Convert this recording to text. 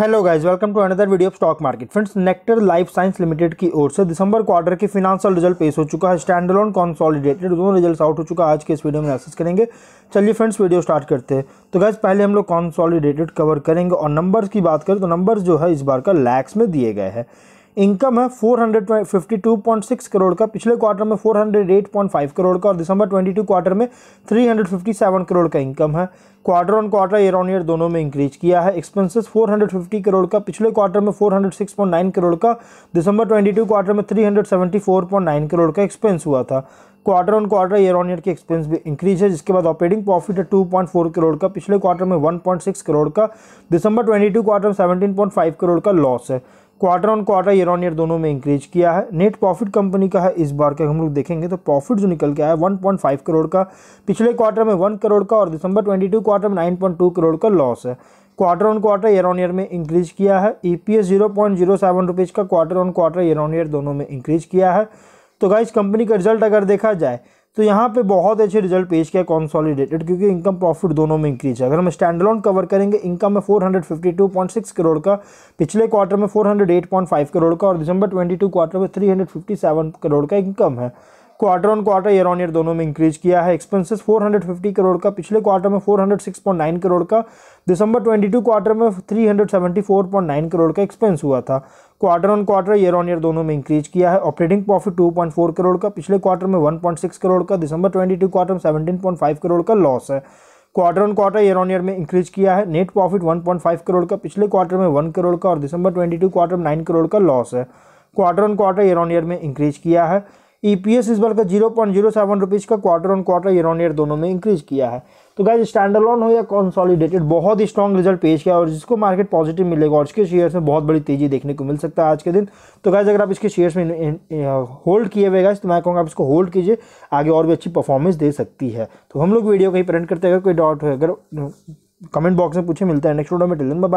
hello guys welcome to another video of stock market friends Nectar life science limited की ओर से दिसंबर quarter के फिनांशियल रिजल्ट पेश हो चुका है स्टैंडलोन कॉन्सॉलिडेटेड दोनों रिजल्ट आउट हो चुका है आज के इस वीडियो में एसेस करेंगे चलिए फ्रेंड्स वीडियो स्टार्ट करते हैं तो गाइज पहले हम लोग कॉन्सॉलिडेटेड कवर करेंगे और नंबर्स की बात करें तो नंबर्स जो है इस बार का लैक्स में दिए गए हैं इनकम है 452.6 करोड़ का पिछले क्वार्टर में 408.5 करोड़ का और दिसंबर 22 क्वार्टर में 357 करोड़ का इनकम है quarter on quarter year on year दोनों में इंक्रीज किया है एक्सपेंसेस 450 करोड़ का पिछले क्वार्टर में 406.9 करोड़ का दिसंबर 22 क्वार्टर में 374.9 करोड़ का एक्सपेंस हुआ था quarter on quarter year on year की एक्सपेंस भी इंक्रीज है जिसके बाद ऑपरेटिंग प्रॉफिट है 2.4 करोड़ का पिछले क्वार्टर में 1.6 करोड़ का दिसंबर 22 क्वार्टर में 17.5 करोड़ का लॉस है quarter on quarter year on year दोनों में इंक्रीज किया है नेट प्रॉफिट कंपनी का है इस बार का हम लोग देखेंगे तो प्रॉफिट जो निकल के आया 1.5 करोड़ का पिछले क्वार्टर में 1 करोड़ का और दिसंबर 22 क्वार्टर में 9.2 करोड़ का लॉस है quarter on quarter year on year में इंक्रीज किया है E P zero point zero seven rupees का quarter on quarter year on year दोनों में इंक्रीज किया है तो गाइज कंपनी का रिजल्ट अगर देखा जाए तो यहाँ पे बहुत अच्छे रिजल्ट पेश किया कॉन्सॉलिडेटेड क्योंकि इनकम प्रॉफिट दोनों में इंक्रीज है अगर हम लॉन कवर करेंगे इनकम में 452.6 करोड़ का पिछले क्वार्टर में 408.5 करोड़ का और दिसंबर 22 क्वार्टर में 357 करोड़ का इनकम है quarter on quarter year on year दोनों में इंक्रीज किया है एक्सपेंसेस 450 करोड़ का पिछले क्वार्टर में 406.9 करोड़ का दिसंबर 22 क्वार्टर में 374.9 करोड़ का एक्सपेंस हुआ था quarter on quarter year on year दोनों में इंक्रीज किया है ऑपरेटिंग प्रॉफिट 2.4 करोड़ का पिछले क्वार्टर में 1.6 करोड़ का दिसंबर 22 क्वार्टर में 17.5 करोड़ का लॉस है quarter on quarter year on year में इंक्रीज किया है नेट प्रॉफिट 1.5 करोड़ का पिछले क्वार्टर में 1 करोड़ का और दिसंबर 22 क्वार्टर में 9 करोड़ का लॉस है quarter on quarter year on year में इंक्रीज किया है ई पी एस इस बार का zero point zero seven rupees का quarter on quarter year on year दोनों में इंक्रीज किया है तो गाइज स्टैंडर्ड हो या कॉन्सॉलीडेटेड बहुत ही स्ट्रॉन्ग रिजल्ट पेश किया और जिसको मार्केट पॉजिटिव मिलेगा और इसके शेयर्स में बहुत बड़ी तेजी देखने को मिल सकता है आज के दिन तो गाइज अगर आप इसके शेयर्स में होल्ड किए हुए गाइज तो मैं कहूँगा आप इसको होल्ड कीजिए आगे और भी अच्छी परफॉर्मेंस दे सकती है तो हम लोग वीडियो कहीं प्रिंट करते हैं अगर कोई डाउट हो अगर कमेंट बॉक्स में पूछे मिलता है नेक्स्ट वीडियो में टेलन बाय